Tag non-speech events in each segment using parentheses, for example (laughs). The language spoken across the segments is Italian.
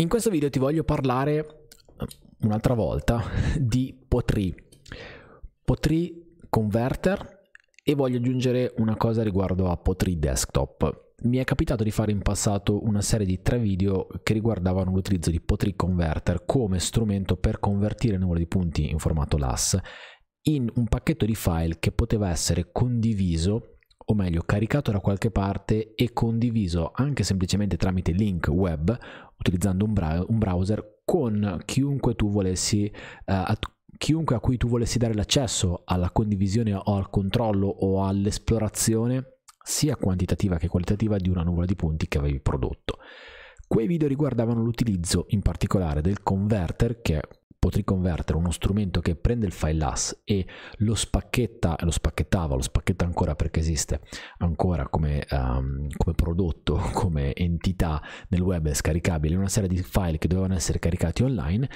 In questo video ti voglio parlare eh, un'altra volta (laughs) di Potri, Potri Converter e voglio aggiungere una cosa riguardo a Potri Desktop. Mi è capitato di fare in passato una serie di tre video che riguardavano l'utilizzo di Potri Converter come strumento per convertire il numero di punti in formato LAS in un pacchetto di file che poteva essere condiviso o meglio caricato da qualche parte e condiviso anche semplicemente tramite link web utilizzando un, bra- un browser con chiunque tu volessi eh, att- chiunque a cui tu volessi dare l'accesso alla condivisione o al controllo o all'esplorazione sia quantitativa che qualitativa di una nuvola di punti che avevi prodotto. Quei video riguardavano l'utilizzo in particolare del converter, che è potrei convertere uno strumento che prende il file AS e lo spacchetta, lo spacchettava, lo spacchetta ancora perché esiste ancora come, um, come prodotto, (laughs) come entità nel web scaricabile, una serie di file che dovevano essere caricati online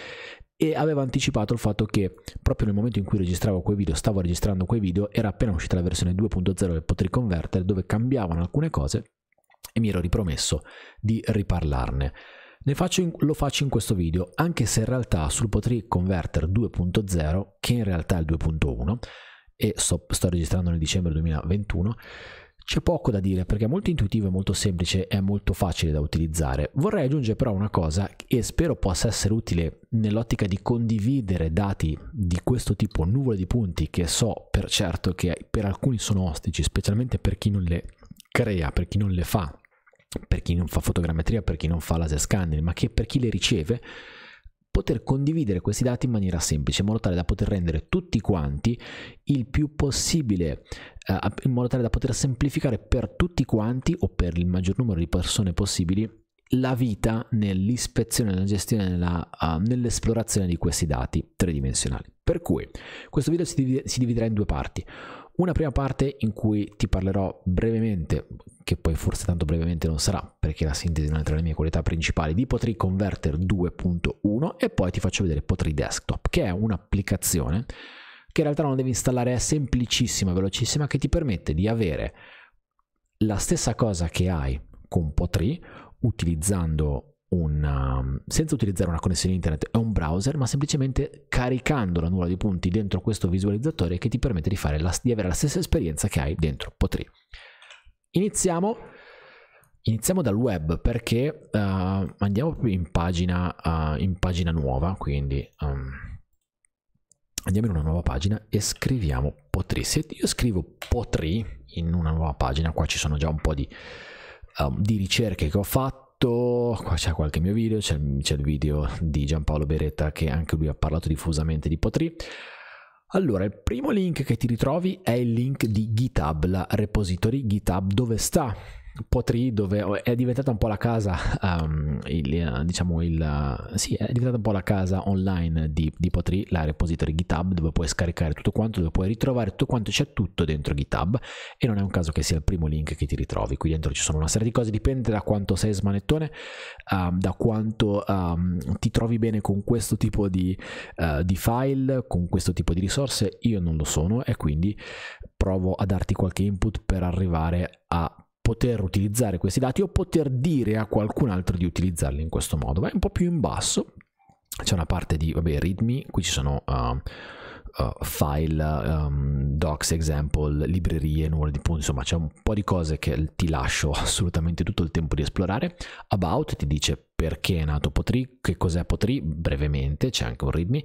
e aveva anticipato il fatto che proprio nel momento in cui registravo quei video, stavo registrando quei video, era appena uscita la versione 2.0 del Potri Converter dove cambiavano alcune cose e mi ero ripromesso di riparlarne. Faccio in, lo faccio in questo video, anche se in realtà sul Potri Converter 2.0, che in realtà è il 2.1, e so, sto registrando nel dicembre 2021, c'è poco da dire perché è molto intuitivo, è molto semplice, è molto facile da utilizzare. Vorrei aggiungere però una cosa e spero possa essere utile nell'ottica di condividere dati di questo tipo, nuvole di punti che so per certo che per alcuni sono ostici, specialmente per chi non le crea, per chi non le fa per chi non fa fotogrammetria, per chi non fa laser scanning, ma che per chi le riceve, poter condividere questi dati in maniera semplice, in modo tale da poter rendere tutti quanti il più possibile, eh, in modo tale da poter semplificare per tutti quanti o per il maggior numero di persone possibili la vita nell'ispezione, nella gestione, nella, uh, nell'esplorazione di questi dati tridimensionali. Per cui questo video si, divide, si dividerà in due parti. Una prima parte in cui ti parlerò brevemente, che poi forse tanto brevemente non sarà, perché la sintesi non è tra le mie qualità principali, di Potri Converter 2.1 e poi ti faccio vedere Potri Desktop, che è un'applicazione che in realtà non devi installare, è semplicissima, velocissima, che ti permette di avere la stessa cosa che hai con Potri utilizzando una, um, senza utilizzare una connessione internet e un browser, ma semplicemente caricando la nuvola di punti dentro questo visualizzatore che ti permette di, la, di avere la stessa esperienza che hai dentro Potri. Iniziamo, iniziamo dal web perché uh, andiamo in pagina, uh, in pagina nuova, quindi um, andiamo in una nuova pagina e scriviamo Potri. Se io scrivo Potri in una nuova pagina, qua ci sono già un po' di, um, di ricerche che ho fatto detto, qua c'è qualche mio video, c'è, c'è il video di Giampaolo Beretta che anche lui ha parlato diffusamente di Potri. Allora, il primo link che ti ritrovi è il link di GitHub, la repository GitHub dove sta Potri dove è diventata un po' la casa um, il, eh, diciamo il eh, sì è diventata un po' la casa online di, di Potri la repository GitHub dove puoi scaricare tutto quanto dove puoi ritrovare tutto quanto c'è tutto dentro GitHub e non è un caso che sia il primo link che ti ritrovi qui dentro ci sono una serie di cose dipende da quanto sei smanettone um, da quanto um, ti trovi bene con questo tipo di, uh, di file con questo tipo di risorse io non lo sono e quindi provo a darti qualche input per arrivare a poter utilizzare questi dati o poter dire a qualcun altro di utilizzarli in questo modo. Vai un po' più in basso, c'è una parte di, vabbè, readme, qui ci sono... Uh, Uh, file, um, docs, example, librerie, numero di punti, insomma c'è un po' di cose che ti lascio (laughs) assolutamente tutto il tempo di esplorare. About ti dice perché è nato Potri, che cos'è Potri, brevemente, c'è anche un readme.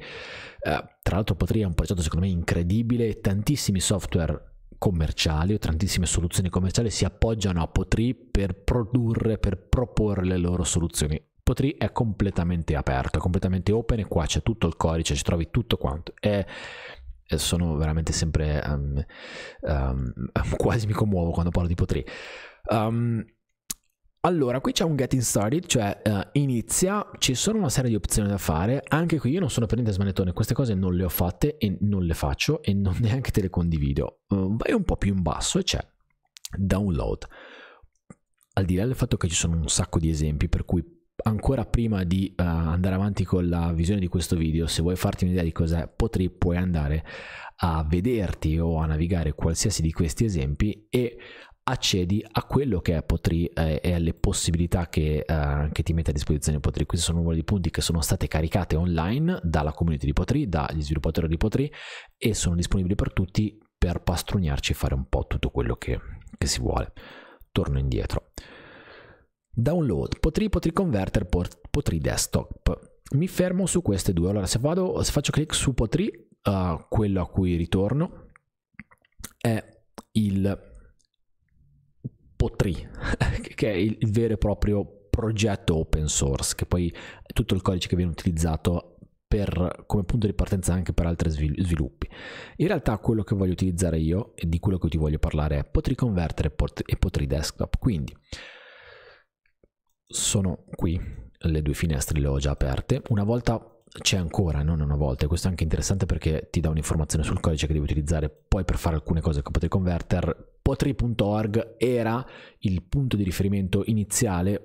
Uh, tra l'altro Potri è un progetto secondo me incredibile, tantissimi software commerciali o tantissime soluzioni commerciali si appoggiano a Potri per produrre, per proporre le loro soluzioni. Potri è completamente aperto, è completamente open e qua c'è tutto il codice, ci trovi tutto quanto. È eh, sono veramente sempre um, um, (laughs) quasi mi commuovo quando parlo di Potri. Um, allora, qui c'è un getting started, cioè uh, inizia, ci sono una serie di opzioni da fare, anche qui io non sono per niente smanettone, queste cose non le ho fatte e non le faccio e non (laughs) neanche te le condivido. Uh, vai un po' più in basso e c'è download. Al di là del fatto che ci sono un sacco di esempi, per cui ancora prima di uh, andare avanti con la visione di questo video, se vuoi farti un'idea di cos'è, potri, puoi andare a vederti o a navigare qualsiasi di questi esempi e accedi a quello che è Potri eh, e alle possibilità che, eh, che, ti mette a disposizione Potri. Questi sono un numero di punti che sono state caricate online dalla community di Potri, dagli sviluppatori di Potri e sono disponibili per tutti per pastrugnarci e fare un po' tutto quello che, che si vuole. Torno indietro. Download, Potri, Potri Converter, Potri Desktop. Mi fermo su queste due. Allora, se, vado, se faccio clic su Potri, uh, eh, quello a cui ritorno è il tree, (laughs) che è il, il vero e proprio progetto open source, che poi è tutto il codice che viene utilizzato per, come punto di partenza anche per altri sviluppi. In realtà quello che voglio utilizzare io e di quello che ti voglio parlare è Potri Converter e Potri Desktop. Quindi sono qui, le due finestre le ho già aperte. Una volta c'è ancora, non una volta. e Questo è anche interessante perché ti dà un'informazione sul codice che devi utilizzare poi per fare alcune cose con Potri Converter. Potri.org era il punto di riferimento iniziale,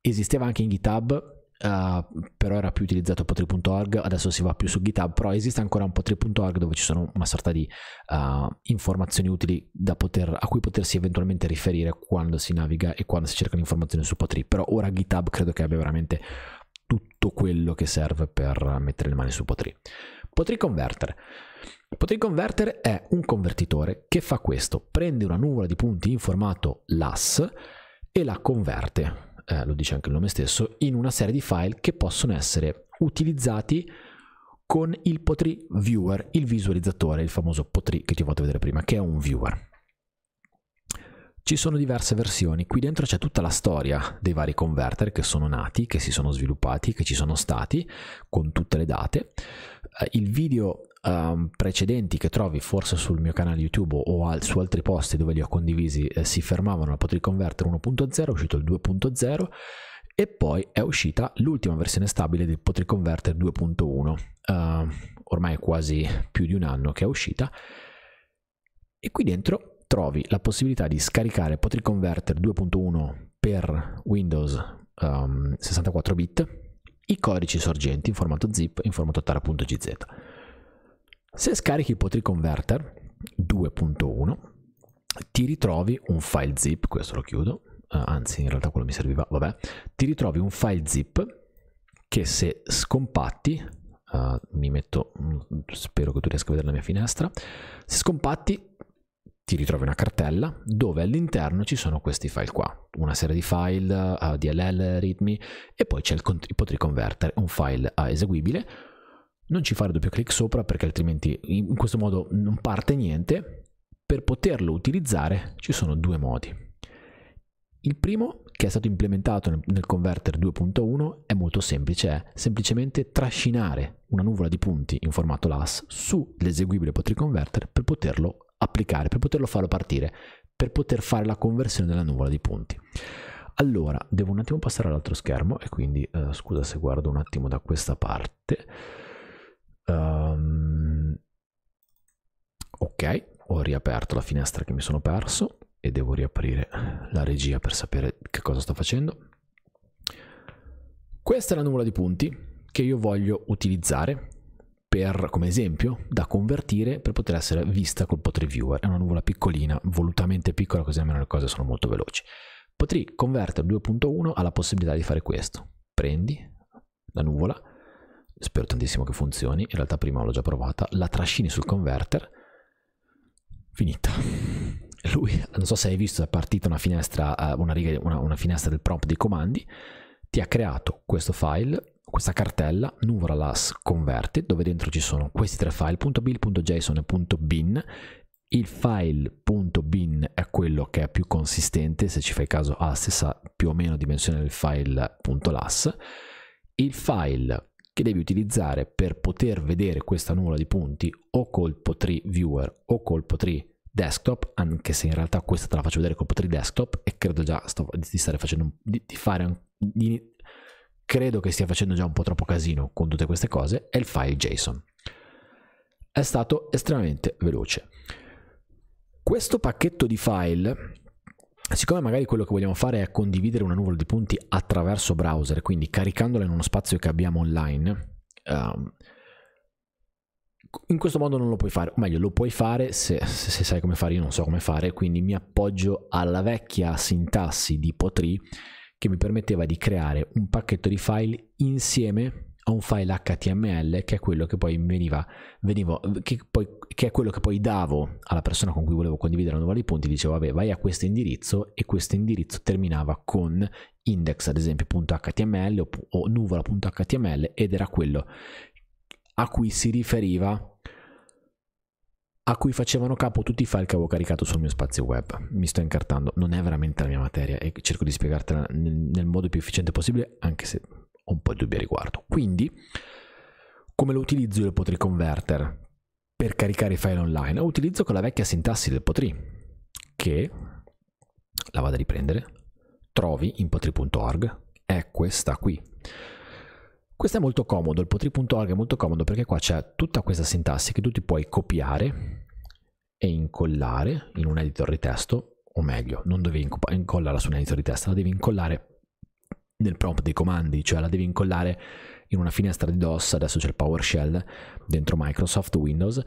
esisteva anche in GitHub, Uh, però era più utilizzato potri.org adesso si va più su github però esiste ancora un potri.org dove ci sono una sorta di uh, informazioni utili poter, a cui potersi eventualmente riferire quando si naviga e quando si cercano informazioni su potri però ora github credo che abbia veramente tutto quello che serve per mettere le mani su Potri. Potri Converter. Potri Converter è un convertitore che fa questo, prende una nuvola di punti in formato LAS e la converte, eh, lo dice anche il nome stesso, in una serie di file che possono essere utilizzati con il Potri Viewer, il visualizzatore, il famoso Potri che ti ho fatto vedere prima, che è un viewer. Ci sono diverse versioni, qui dentro c'è tutta la storia dei vari converter che sono nati, che si sono sviluppati, che ci sono stati, con tutte le date. Eh, il video um, precedenti che trovi forse sul mio canale YouTube o al, su altri posti dove li ho condivisi eh, si fermavano al Potri Converter 1.0, è uscito il 2.0 e poi è uscita l'ultima versione stabile del Potri Converter 2.1, uh, ehm, ormai è quasi più di un anno che è uscita. E qui dentro trovi la possibilità di scaricare Potri Converter 2.1 per Windows um, ehm, 64 bit i codici sorgenti in formato zip in formato tara.gz. Se scarichi Potri Converter 2.1 ti ritrovi un file zip, questo lo chiudo, uh, anzi in realtà quello mi serviva, vabbè, ti ritrovi un file zip che se scompatti Uh, mi metto, mm, spero che tu riesca a vedere la mia finestra, se scompatti ti ritrovi una cartella dove all'interno ci sono questi file qua, una serie di file, uh, eh, DLL, ritmi e poi c'è il cont- potri convertere un file a eh, eseguibile. Non ci fare doppio clic sopra perché altrimenti in questo modo non parte niente. Per poterlo utilizzare ci sono due modi. Il primo, che è stato implementato nel, nel converter 2.1, è molto semplice, è semplicemente trascinare una nuvola di punti in formato LAS sull'eseguibile potri converter per poterlo applicare, per poterlo farlo partire, per poter fare la conversione della nuvola di punti. Allora, devo un attimo passare all'altro schermo e quindi eh, scusa se guardo un attimo da questa parte. Um, ok, ho riaperto la finestra che mi sono perso e devo riaprire la regia per sapere che cosa sto facendo. Questa è la nuvola di punti che io voglio utilizzare per, come esempio da convertire per poter essere vista col Potri Viewer. È una nuvola piccolina, volutamente piccola, così almeno le cose sono molto veloci. Potri Converter 2.1 ha la possibilità di fare questo. Prendi la nuvola, spero tantissimo che funzioni, in realtà prima l'ho già provata, la trascini sul converter, finita. (laughs) Lui, non so se hai visto, è partita una finestra, eh, una, riga, una, una finestra del prompt dei comandi, ti ha creato questo file questa cartella Nuvra la converte dove dentro ci sono questi tre file .bill.json e .bin il file.bin è quello che è più consistente se ci fai caso ha la stessa più o meno dimensione del file.las il file che devi utilizzare per poter vedere questa nuvola di punti o col Potree Viewer o col Potree Desktop, anche se in realtà questa te la faccio vedere col Potree Desktop e credo già sto, di, stare facendo, di, di, fare, di credo che stia facendo già un po' troppo casino con tutte queste cose, è il file JSON. È stato estremamente veloce. Questo pacchetto di file, siccome magari quello che vogliamo fare è condividere una nuvola di punti attraverso browser, quindi caricandola in uno spazio che abbiamo online, um, in questo modo non lo puoi fare, o meglio, lo puoi fare se, se, se, sai come fare, io non so come fare, quindi mi appoggio alla vecchia sintassi di Potri che mi permetteva di creare un pacchetto di file insieme a un file HTML che è quello che poi veniva, venivo, che, poi, che è quello che poi davo alla persona con cui volevo condividere la nuova di punti, dicevo vabbè vai a questo indirizzo e questo indirizzo terminava con index ad esempio.html o, o nuvola.html ed era quello a cui si riferiva a cui facevano capo tutti i file che avevo caricato sul mio spazio web. Mi sto incartando, non è veramente la mia materia e cerco di spiegartela nel, nel modo più efficiente possibile, anche se ho un po' di dubbi a riguardo. Quindi, come lo utilizzo il Potri Converter per caricare i file online? Lo utilizzo con la vecchia sintassi del Potri, che la vado a riprendere, trovi in potri.org, è questa qui. Questo è molto comodo, il potri.org è molto comodo perché qua c'è tutta questa sintassi che tu ti puoi copiare e incollare in un editor di testo, o meglio, non devi incollarla su un editor di testo, la devi incollare nel prompt dei comandi, cioè la devi incollare in una finestra di DOS, adesso c'è il PowerShell dentro Microsoft Windows,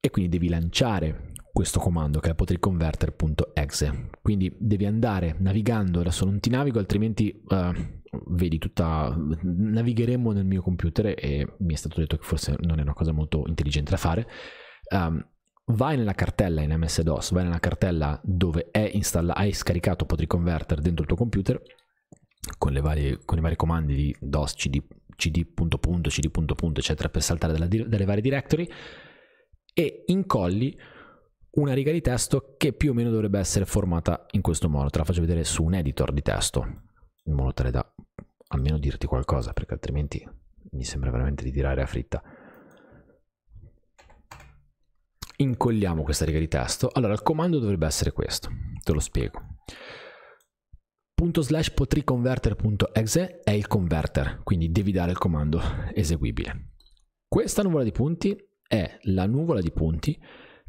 e quindi devi lanciare questo comando che è potriconverter.exe. Quindi devi andare navigando, adesso non ti navigo altrimenti eh, vedi tutta navigheremo nel mio computer e mi è stato detto che forse non è una cosa molto intelligente da fare. Um, vai nella cartella in MS-DOS, vai nella cartella dove installa, hai scaricato Potriconverter dentro il tuo computer con, varie, con, i vari comandi di DOS, cd, cd, punto punto, cd punto punto, eccetera, per saltare dalla, dalle varie directory e incolli una riga di testo che più o meno dovrebbe essere formata in questo modo. Te la faccio vedere su un editor di testo, in modo tale da almeno dirti qualcosa, perché altrimenti mi sembra veramente di tirare a fritta. Incolliamo questa riga di testo. Allora, il comando dovrebbe essere questo, te lo spiego. Punto slash potriconverter.exe è il converter, quindi devi dare il comando eseguibile. Questa nuvola di punti è la nuvola di punti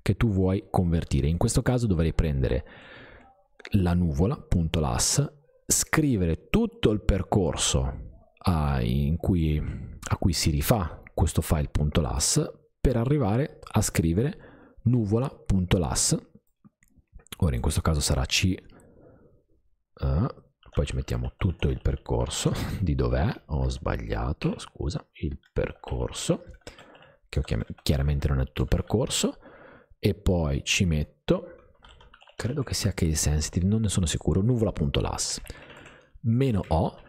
che tu vuoi convertire. In questo caso dovrei prendere la nuvola.las, scrivere tutto il percorso a, cui, a cui si rifà questo file.las per arrivare a scrivere nuvola.las. Ora in questo caso sarà C. Uh, poi ci mettiamo tutto il percorso di dov'è, ho sbagliato, scusa, il percorso, che chiaramente non è tutto il percorso, e poi ci metto credo che sia case sensitive non ne sono sicuro nuvola.las meno o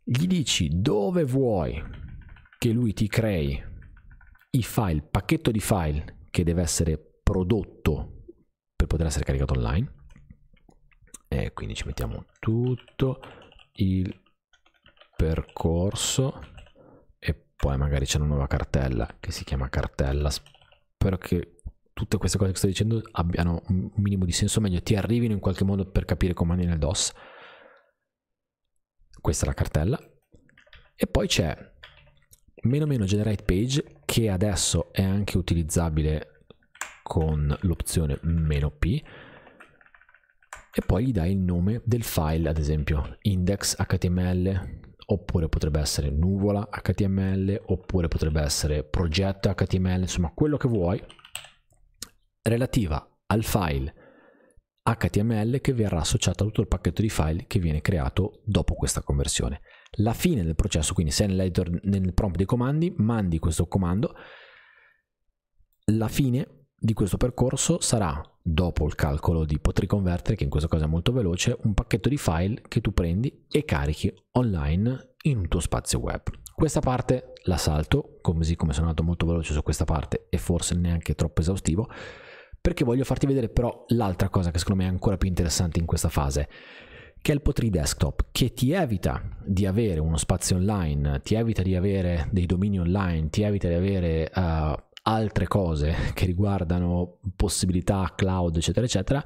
gli dici dove vuoi che lui ti crei i file il pacchetto di file che deve essere prodotto per poter essere caricato online e quindi ci mettiamo tutto il percorso e poi magari c'è una nuova cartella che si chiama cartella spero che tutte queste cose che sto dicendo abbiano un minimo di senso, meglio ti arrivino in qualche modo per capire come andare nel DOS. Questa è la cartella. E poi c'è meno meno generate page che adesso è anche utilizzabile con l'opzione meno p e poi gli dai il nome del file ad esempio index html oppure potrebbe essere nuvola html oppure potrebbe essere progetto html insomma quello che vuoi relativa al file HTML che verrà associato a tutto il pacchetto di file che viene creato dopo questa conversione. La fine del processo, quindi se nell'editor, nel prompt dei comandi mandi questo comando, la fine di questo percorso sarà, dopo il calcolo di potri convertere, che in questo caso è molto veloce, un pacchetto di file che tu prendi e carichi online in un tuo spazio web. Questa parte la salto, così come sono andato molto veloce su questa parte e forse neanche troppo esaustivo, perché voglio farti vedere però l'altra cosa che secondo me è ancora più interessante in questa fase che è il Potri Desktop, che ti evita di avere uno spazio online, ti evita di avere dei domini online, ti evita di avere uh, altre cose (laughs) che riguardano possibilità cloud, eccetera, eccetera,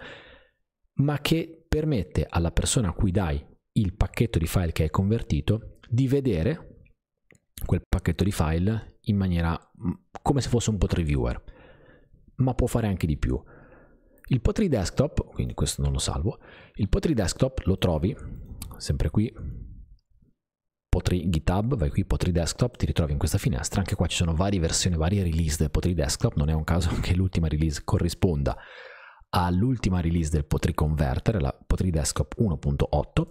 ma che permette alla persona a cui dai il pacchetto di file che hai convertito di vedere quel pacchetto di file in maniera mm, come se fosse un Potri Viewer ma può fare anche di più. Il Potri Desktop, quindi questo non lo salvo, il Potri Desktop lo trovi sempre qui, Potri GitHub, vai qui Potri Desktop, ti ritrovi in questa finestra, anche qua ci sono varie versioni, varie release del Potri Desktop, non è un caso (laughs) che l'ultima release corrisponda all'ultima release del Potri Converter, la Potri Desktop 1.8,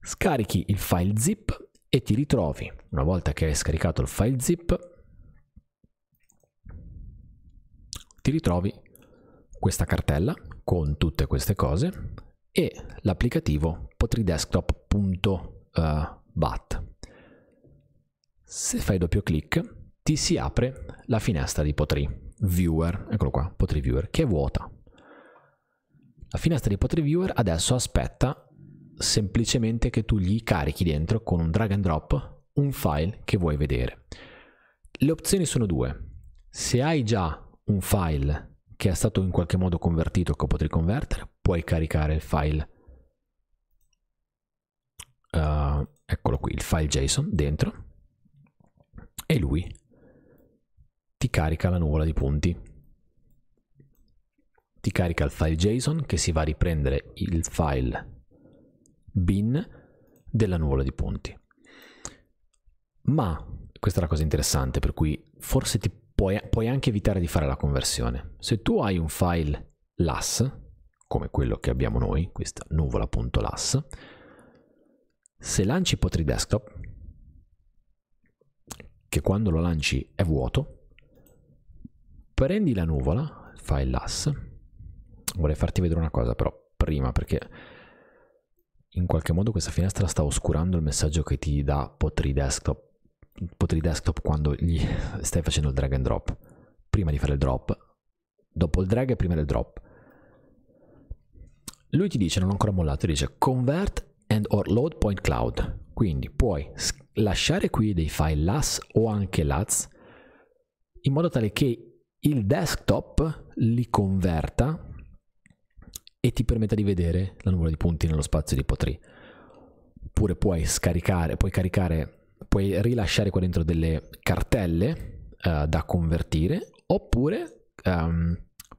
scarichi il file zip e ti ritrovi, una volta che hai scaricato il file zip, ti ritrovi questa cartella con tutte queste cose e l'applicativo potridesktop.bat. Eh, Se fai doppio clic ti si apre la finestra di Potri Viewer, eccolo qua, Potri Viewer, che è vuota. La finestra di Potri Viewer adesso aspetta semplicemente che tu gli carichi dentro con un drag and drop un file che vuoi vedere. Le opzioni sono due. Se hai già un file che è stato in qualche modo convertito che potrei convertere, puoi caricare il file. Uh, eccolo qui, il file JSON dentro e lui ti carica la nuvola di punti. Ti carica il file JSON che si va a riprendere il file bin della nuvola di punti. Ma questa è la cosa interessante, per cui forse ti puoi, puoi anche evitare di fare la conversione. Se tu hai un file LAS, come quello che abbiamo noi, questa nuvola.las, se lanci Potri Desktop, che quando lo lanci è vuoto, prendi la nuvola, file LAS, vorrei farti vedere una cosa però prima perché in qualche modo questa finestra sta oscurando il messaggio che ti dà Potri Desktop poteri desktop quando stai facendo il drag and drop. Prima di fare il drop, dopo il drag e prima del drop. Lui ti dice, non ho ancora mollato, dice convert and or load point cloud. Quindi puoi lasciare qui dei file LAS o anche LATS in modo tale che il desktop li converta e ti permetta di vedere la nuvola di punti nello spazio di Potri. Oppure puoi scaricare, puoi caricare puoi rilasciare qua dentro delle cartelle uh, da convertire oppure um,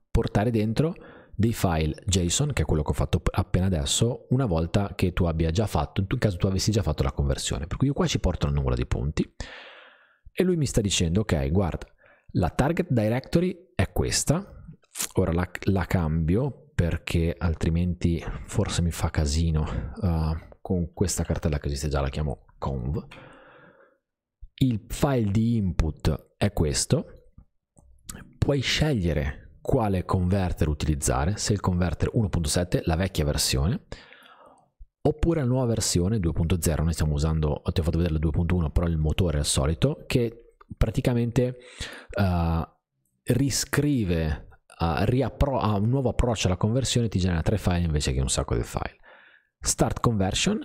portare dentro dei file JSON, che è quello che ho fatto appena adesso, una volta che tu abbia già fatto, in caso tu avessi già fatto la conversione. Per cui io qua ci porto una numero di punti e lui mi sta dicendo, ok, guarda, la target directory è questa, ora la, la cambio perché altrimenti forse mi fa casino uh, con questa cartella che esiste già, la chiamo conv il file di input è questo, puoi scegliere quale converter utilizzare, se il converter 1.7, la vecchia versione, oppure la nuova versione 2.0, noi stiamo usando, ti ho fatto vedere la 2.1, però il motore è il solito, che praticamente uh, riscrive, uh, ha un nuovo approccio alla conversione e ti genera tre file invece che un sacco di file. Start conversion,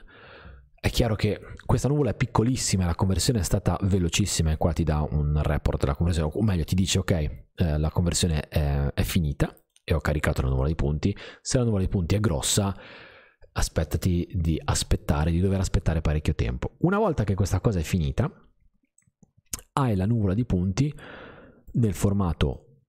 è chiaro che questa nuvola è piccolissima, la conversione è stata velocissima e qua ti dà un report della conversione, o meglio ti dice ok, eh, la conversione è, è, finita e ho caricato la nuvola di punti, se la nuvola di punti è grossa aspettati di aspettare, di dover aspettare parecchio tempo. Una volta che questa cosa è finita, hai la nuvola di punti nel formato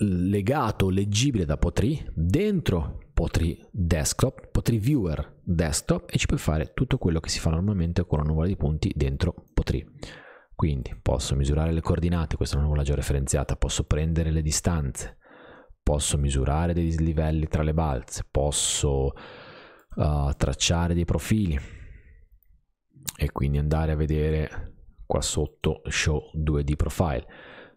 legato, leggibile da Potri, dentro potri desktop, potri viewer desktop e ci puoi fare tutto quello che si fa normalmente con una nuvola di punti dentro potri. Quindi posso misurare le coordinate, questa è una nuvola referenziata, posso prendere le distanze, posso misurare dei dislivelli tra le balze, posso uh, tracciare dei profili e quindi andare a vedere qua sotto show 2D profile.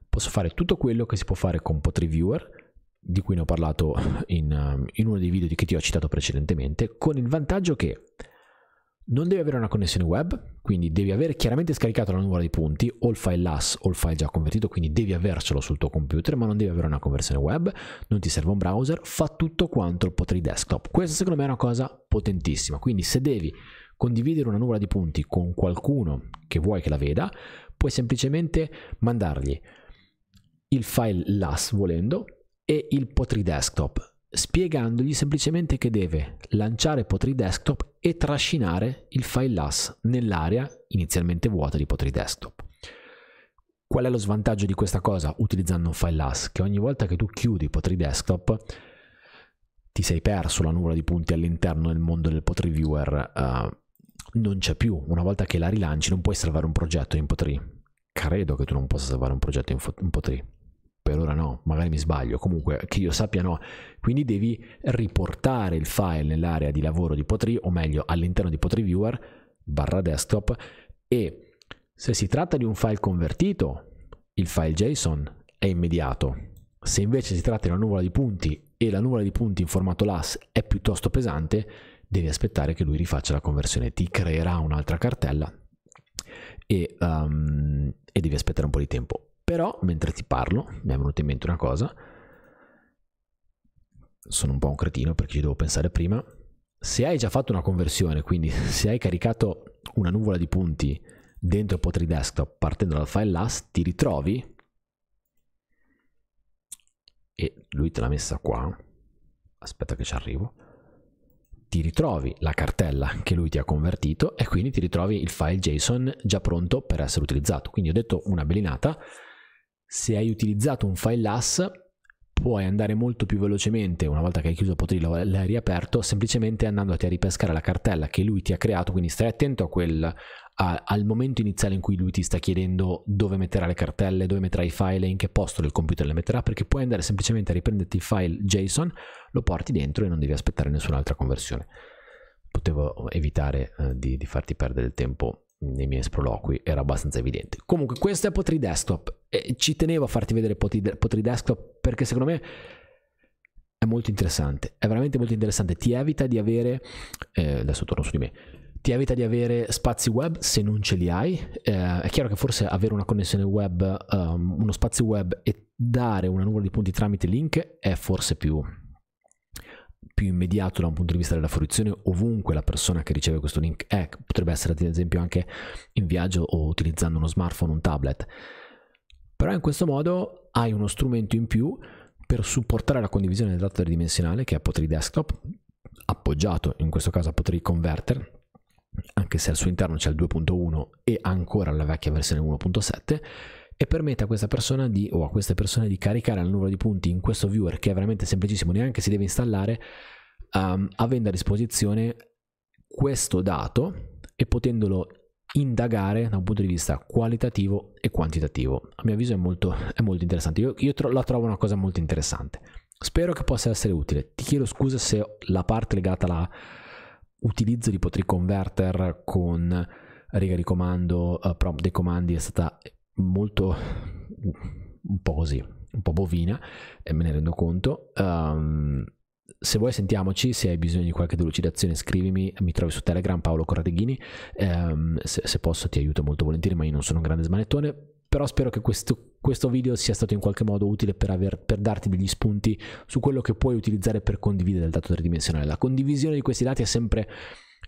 Posso fare tutto quello che si può fare con Potri Viewer di cui ne ho parlato in, um, in uno dei video che ti ho citato precedentemente, con il vantaggio che non devi avere una connessione web, quindi devi avere chiaramente scaricato la nuvola di punti o il file LAS o il file già convertito, quindi devi avercelo sul tuo computer, ma non devi avere una conversione web, non ti serve un browser, fa tutto quanto il potere desktop. Questa secondo me è una cosa potentissima, quindi se devi condividere una nuvola di punti con qualcuno che vuoi che la veda, puoi semplicemente mandargli il file LAS volendo e il Potri Desktop spiegandogli semplicemente che deve lanciare Potri Desktop e trascinare il file AS nell'area inizialmente vuota di Potri Desktop. Qual è lo svantaggio di questa cosa utilizzando un file AS? Che ogni volta che tu chiudi Potri Desktop ti sei perso la nuvola di punti all'interno del mondo del Potri Viewer, uh, non c'è più. Una volta che la rilanci non puoi salvare un progetto in Potri. Credo che tu non possa salvare un progetto in, in Potri per ora no, magari mi sbaglio, comunque che io sappia no, quindi devi riportare il file nell'area di lavoro di Potri, o meglio all'interno di Potri Viewer barra desktop e se si tratta di un file convertito, il file JSON è immediato, se invece si tratta di una nuvola di punti e la nuvola di punti in formato LAS è piuttosto pesante, devi aspettare che lui rifaccia la conversione, ti creerà un'altra cartella e, um, e devi aspettare un po' di tempo però, mentre ti parlo, mi è venuta in mente una cosa. Sono un po' un cretino perché ci devo pensare prima. Se hai già fatto una conversione, quindi (laughs) se hai caricato una nuvola di punti dentro Potri Desktop partendo dal file last, ti ritrovi e lui te l'ha messa qua. Aspetta che ci arrivo. Ti ritrovi la cartella che lui ti ha convertito e quindi ti ritrovi il file JSON già pronto per essere utilizzato. Quindi ho detto una belinata, se hai utilizzato un file LAS puoi andare molto più velocemente una volta che hai chiuso Potrillo l'hai riaperto semplicemente andandoti a ripescare la cartella che lui ti ha creato quindi stai attento a quel, a, al momento iniziale in cui lui ti sta chiedendo dove metterà le cartelle dove metterà i file e in che posto del computer le metterà perché puoi andare semplicemente a riprenderti il file JSON lo porti dentro e non devi aspettare nessun'altra conversione potevo evitare eh, di, di farti perdere il tempo nei miei sproloqui era abbastanza evidente. Comunque, questo è Potri Desktop. E ci tenevo a farti vedere Potri Desktop perché secondo me è molto interessante, è veramente molto interessante, ti evita di avere, eh, adesso torno su di me, ti evita di avere spazi web se non ce li hai, eh, è chiaro che forse avere una connessione web, um, uno spazio web e dare una nuvola di punti tramite link è forse più, più immediato da un punto di vista della fruizione ovunque la persona che riceve questo link è, potrebbe essere ad esempio anche in viaggio o utilizzando uno smartphone, o un tablet però in questo modo hai uno strumento in più per supportare la condivisione del dato tridimensionale che è Apple 3 Desktop, appoggiato in questo caso a Potri Converter, anche se al suo interno c'è il 2.1 e ancora la vecchia versione 1.7 e permette a questa persona di, o a queste persone di caricare il numero di punti in questo viewer che è veramente semplicissimo, neanche si deve installare, um, avendo a disposizione questo dato e potendolo indagare da un punto di vista qualitativo e quantitativo. A mio avviso è molto, è molto interessante. Io, io tro- la trovo una cosa molto interessante. Spero che possa essere utile. Ti chiedo scusa se la parte legata all'utilizzo di potri converter con riga di comando, uh, prompt dei comandi è stata molto un po' così, un po' bovina e me ne rendo conto. Um, se vuoi sentiamoci, se hai bisogno di qualche delucidazione scrivimi, mi trovi su Telegram Paolo Corradeghini, ehm, se, se, posso ti aiuto molto volentieri, ma io non sono un grande smanettone, però spero che questo, questo video sia stato in qualche modo utile per, aver, per, darti degli spunti su quello che puoi utilizzare per condividere il dato tridimensionale. La condivisione di questi dati è sempre eh,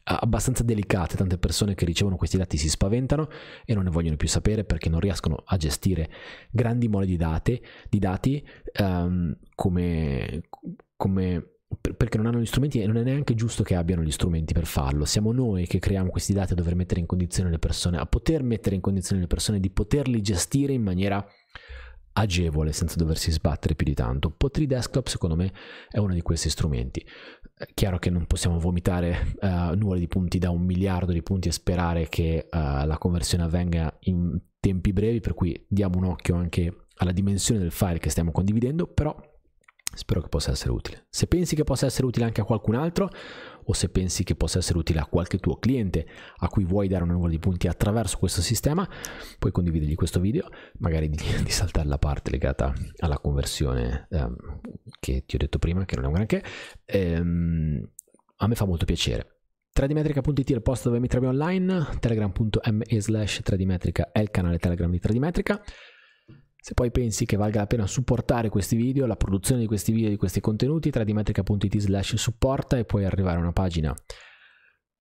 abbastanza delicata, tante persone che ricevono questi dati si spaventano e non ne vogliono più sapere perché non riescono a gestire grandi mole di, date, di dati ehm, come, come perché non hanno gli strumenti e non è neanche giusto che abbiano gli strumenti per farlo. Siamo noi che creiamo questi dati a dover mettere in condizione le persone, a poter mettere in condizione le persone di poterli gestire in maniera agevole senza doversi sbattere più di tanto. Potri Desktop secondo me è uno di questi strumenti. È chiaro che non possiamo vomitare uh, eh, nuvole di punti da un miliardo di punti e sperare che uh, la conversione avvenga in tempi brevi, per cui diamo un occhio anche alla dimensione del file che stiamo condividendo, però Spero che possa essere utile. Se pensi che possa essere utile anche a qualcun altro o se pensi che possa essere utile a qualche tuo cliente a cui vuoi dare un numero di punti attraverso questo sistema, puoi condividergli questo video, magari di, (laughs) di saltare la parte legata alla conversione ehm, che ti ho detto prima, che non è un granché. Ehm, a me fa molto piacere. 3dmetrica.it è il posto dove mi trovi online, telegram.me slash 3dmetrica è il canale Telegram di 3dmetrica. Se poi pensi che valga la pena supportare questi video, la produzione di questi video e di questi contenuti, tradimetrica.it slash supporta e puoi arrivare a una pagina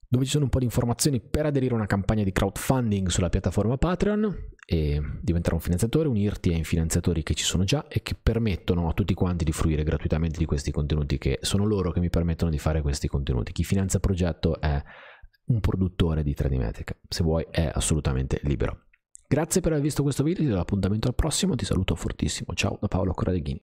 dove ci sono un po' di informazioni per aderire a una campagna di crowdfunding sulla piattaforma Patreon e diventare un finanziatore, unirti ai finanziatori che ci sono già e che permettono a tutti quanti di fruire gratuitamente di questi contenuti che sono loro che mi permettono di fare questi contenuti. Chi finanzia il progetto è un produttore di Tradimetrica, se vuoi è assolutamente libero. Grazie per aver visto questo video, ti do l'appuntamento al prossimo, ti saluto fortissimo, ciao da Paolo Corradeghin.